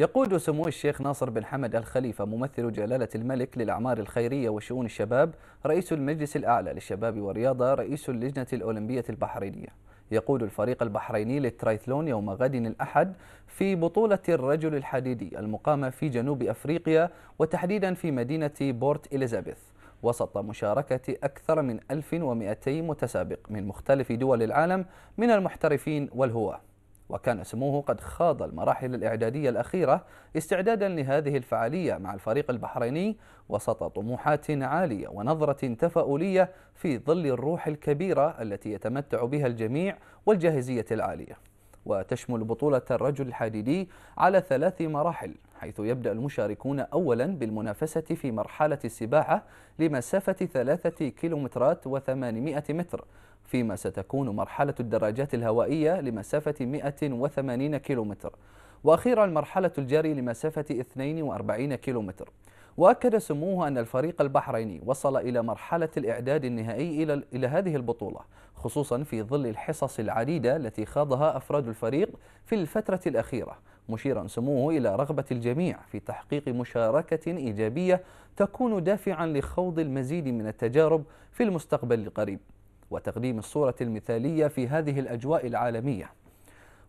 يقود سمو الشيخ ناصر بن حمد الخليفة ممثل جلالة الملك للأعمار الخيرية وشؤون الشباب رئيس المجلس الأعلى للشباب والرياضة رئيس اللجنة الأولمبية البحرينية يقود الفريق البحريني للترايثلون يوم غد الأحد في بطولة الرجل الحديدي المقامة في جنوب أفريقيا وتحديدا في مدينة بورت إليزابيث وسط مشاركة أكثر من 1200 متسابق من مختلف دول العالم من المحترفين والهواة وكان سموه قد خاض المراحل الإعدادية الأخيرة استعدادا لهذه الفعالية مع الفريق البحريني وسط طموحات عالية ونظرة تفاؤلية في ظل الروح الكبيرة التي يتمتع بها الجميع والجاهزية العالية وتشمل بطولة الرجل الحديدي على ثلاث مراحل حيث يبدأ المشاركون أولا بالمنافسة في مرحلة السباحة لمسافة ثلاثة كيلومترات وثمانمائة متر فيما ستكون مرحلة الدراجات الهوائية لمسافة 180 كيلومتر وأخيرا مرحلة الجري لمسافة 42 كيلومتر وأكد سموه أن الفريق البحريني وصل إلى مرحلة الإعداد النهائي إلى, إلى هذه البطولة خصوصا في ظل الحصص العديدة التي خاضها أفراد الفريق في الفترة الأخيرة مشيرا سموه إلى رغبة الجميع في تحقيق مشاركة إيجابية تكون دافعا لخوض المزيد من التجارب في المستقبل القريب وتقديم الصورة المثالية في هذه الأجواء العالمية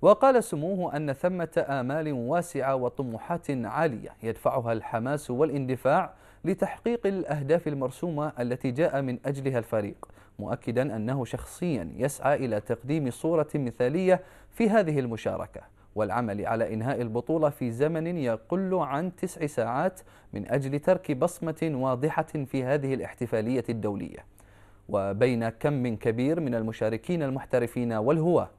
وقال سموه أن ثمة آمال واسعة وطموحات عالية يدفعها الحماس والاندفاع لتحقيق الأهداف المرسومة التي جاء من أجلها الفريق مؤكدا أنه شخصيا يسعى إلى تقديم صورة مثالية في هذه المشاركة والعمل على إنهاء البطولة في زمن يقل عن تسع ساعات من أجل ترك بصمة واضحة في هذه الاحتفالية الدولية وبين كم كبير من المشاركين المحترفين والهواه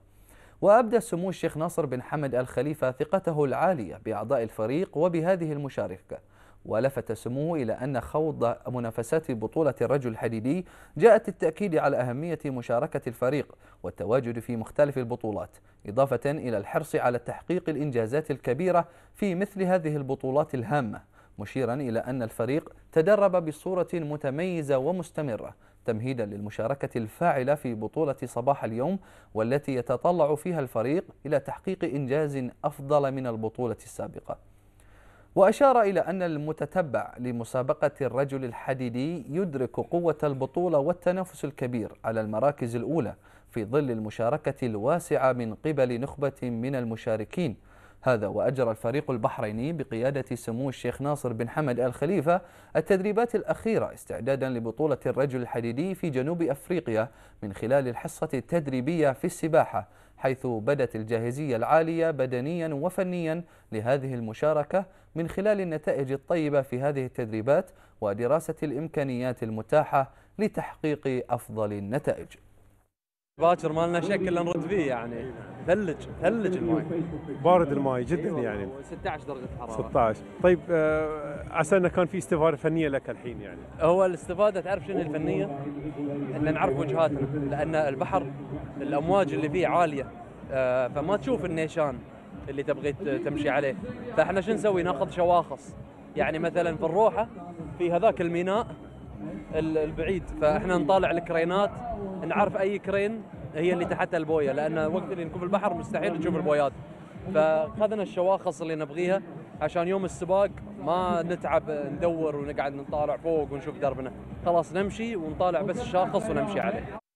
وأبدى سمو الشيخ ناصر بن حمد الخليفة ثقته العالية بأعضاء الفريق وبهذه المشاركة ولفت سموه إلى أن خوض منافسات بطولة الرجل الحديدي جاءت التأكيد على أهمية مشاركة الفريق والتواجد في مختلف البطولات إضافة إلى الحرص على تحقيق الإنجازات الكبيرة في مثل هذه البطولات الهامة مشيرا إلى أن الفريق تدرب بصورة متميزة ومستمرة تمهيدا للمشاركة الفاعلة في بطولة صباح اليوم والتي يتطلع فيها الفريق إلى تحقيق إنجاز أفضل من البطولة السابقة وأشار إلى أن المتتبع لمسابقة الرجل الحديدي يدرك قوة البطولة والتنافس الكبير على المراكز الأولى في ظل المشاركة الواسعة من قبل نخبة من المشاركين هذا وأجرى الفريق البحريني بقيادة سمو الشيخ ناصر بن حمد آل خليفة التدريبات الأخيرة استعدادا لبطولة الرجل الحديدي في جنوب أفريقيا من خلال الحصة التدريبية في السباحة حيث بدت الجاهزية العالية بدنيا وفنيا لهذه المشاركة من خلال النتائج الطيبة في هذه التدريبات ودراسة الإمكانيات المتاحة لتحقيق أفضل النتائج باكر ما لنا شك الا نرد فيه يعني ثلج ثلج الماي بارد الماي جدا يعني 16 درجه حراره 16 طيب آه، عسى انه كان في استفاده فنيه لك الحين يعني هو الاستفاده تعرف شنو الفنيه؟ ان نعرف وجهاتنا لان البحر الامواج اللي فيه عاليه آه، فما تشوف النيشان اللي تبغي تمشي عليه فاحنا شو نسوي ناخذ شواخص يعني مثلا في الروحه في هذاك الميناء البعيد فاحنا نطالع الكرينات نعرف اي كرين هي اللي تحتها البويه لان وقت اللي نكون في البحر مستحيل نشوف البويات فاخذنا الشواخص اللي نبغيها عشان يوم السباق ما نتعب ندور ونقعد نطالع فوق ونشوف دربنا خلاص نمشي ونطالع بس الشاخص ونمشي عليه